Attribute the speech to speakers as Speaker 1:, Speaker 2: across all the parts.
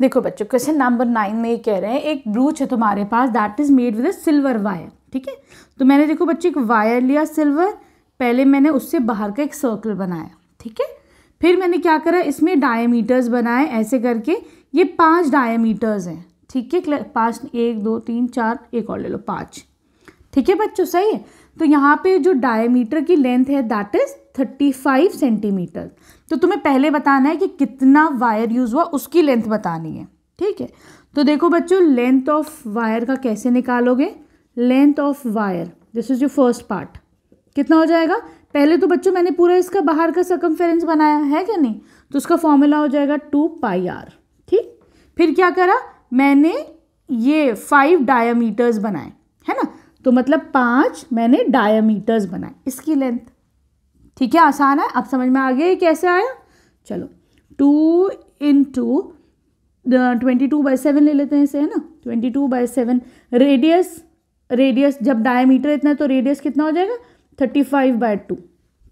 Speaker 1: देखो बच्चों question number nine में ये कह रहे हैं एक ब्रूच है तुम्हारे पास that is made with a silver wire ठीक है तो मैंने देखो बच्चों एक वायर लिया सिल्वर पहले मैंने उससे बाहर का एक सर्कल बनाया ठीक है फिर मैंने क्या करा इसमें डायमीटर्स बनाए ऐसे करके ये पाँच डायमीटर्स हैं ठीक है पाँच एक दो तीन चार एक और ले लो पाँच ठीक है बच्चों सही है तो यहाँ पे जो डायमीटर की लेंथ है that is thirty five centimetre तो तुम्हें पहले बताना है कि कितना वायर यूज़ हुआ उसकी लेंथ बतानी है ठीक है तो देखो बच्चों लेंथ ऑफ वायर का कैसे निकालोगे length of wire this is your first part कितना हो जाएगा पहले तो बच्चों मैंने पूरा इसका बाहर का सकम बनाया है क्या नहीं तो उसका फॉर्मूला हो जाएगा टू पाई आर ठीक फिर क्या करा मैंने ये फाइव डायमीटर्स बनाए है ना तो मतलब पाँच मैंने डायमीटर्स बनाए इसकी लेंथ ठीक है आसान है अब समझ में आ गया ये कैसे आया चलो two into twenty two by seven ले लेते हैं इसे है ना twenty two by seven radius radius जब डायमीटर इतना है तो रेडियस कितना हो जाएगा थर्टी फाइव बाय टू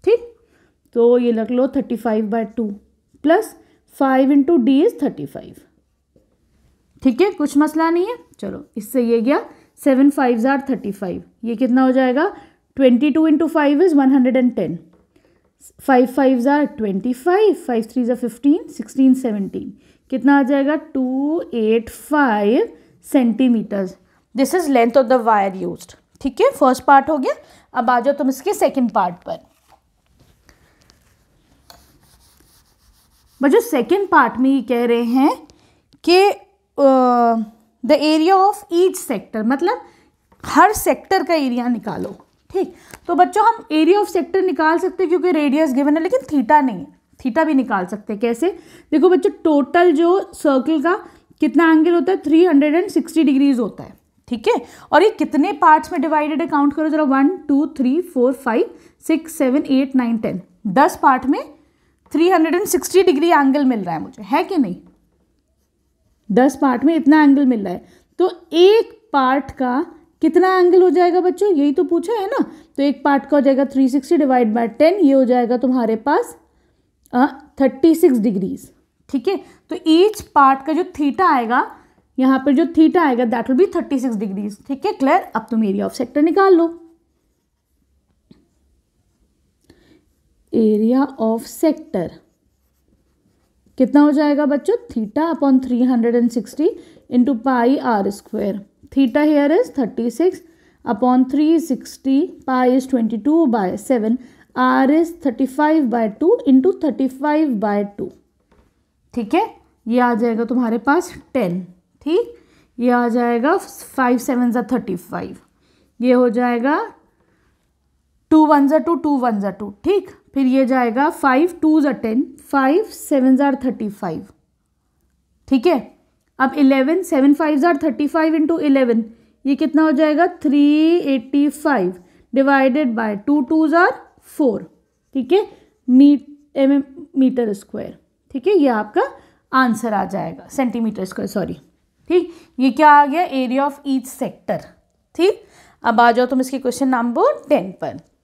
Speaker 1: ठीक तो ये लग लो thirty five by two plus five into d is thirty five ठीक है कुछ मसला नहीं है चलो इससे ये गया सेवन फाइव ज़ार थर्टी फाइव ये कितना हो जाएगा twenty two into five is one hundred and ten five five ज़ार ट्वेंटी फाइव फाइव थ्री ज़ार फिफ्टीन सिक्सटीन सेवनटीन कितना आ जाएगा two eight five centimetres this is length of the wire use ठीक है फर्स्ट पार्ट हो गया अब आ जाओ तुम इसके सेकेंड पार्ट पर बच्चों सेकेंड पार्ट में ये कह रहे हैं कि the area of each sector मतलब हर सेक्टर का एरिया निकालो ठीक तो बच्चों हम एरिया ऑफ सेक्टर निकाल सकते हैं क्योंकि रेडियस गिवन है लेकिन थीटा नहीं है थीटा भी निकाल सकते हैं कैसे देखो बच्चों टोटल जो सर्कल का कितना एंगल होता है three hundred and sixty degrees होता है ठीक है और ये कितने पार्ट्स में डिवाइडेड है काउंट करो जरा one two three four five six seven eight nine ten दस पार्ट में three hundred and sixty degree angle मिल रहा है मुझे है कि नहीं दस पार्ट में इतना एंगल मिल रहा है तो एक पार्ट का कितना एंगल हो जाएगा बच्चों यही तो पूछा है ना तो एक पार्ट का हो जाएगा three sixty divide by ten ये हो जाएगा तुम्हारे पास थर्टी सिक्स डिग्रीज ठीक है तो ईच पार्ट का जो थीटा आएगा यहाँ पर जो थीटा आएगा that will be thirty six degrees ठीक है क्लियर अब तुम एरिया ऑफ सेक्टर निकाल लो एरिया ऑफ सेक्टर कितना हो जाएगा बच्चों theta upon three hundred and sixty into pi r square theta here is thirty six upon three sixty pi is twenty two by seven r is thirty five by two into thirty five by two ठीक है ये आ जाएगा तुम्हारे पास ten ठीक ये आ जाएगा फाइव सेवन ज़ा थर्टी फाइव ये हो जाएगा टू वन ज़ा टू टू वन ज़ा टू ठीक फिर ये जाएगा फाइव टू ज टेन फाइव सेवन ज़ा थर्टी फाइव ठीक है अब इलेवन सेवन फाइव ज़ार थर्टी फाइव इंटू इलेवन ये कितना हो जाएगा three eighty five divided by two two ज़ार फोर ठीक है मीट एम एम मीटर स्क्वायर ठीक है ये आपका आंसर आ जाएगा सेंटीमीटर स्क्वायर सॉरी ठीक ये क्या आ गया एरिया ऑफ ईच सेक्टर ठीक अब आ जाओ तुम इसके क्वेश्चन नंबर टेन पर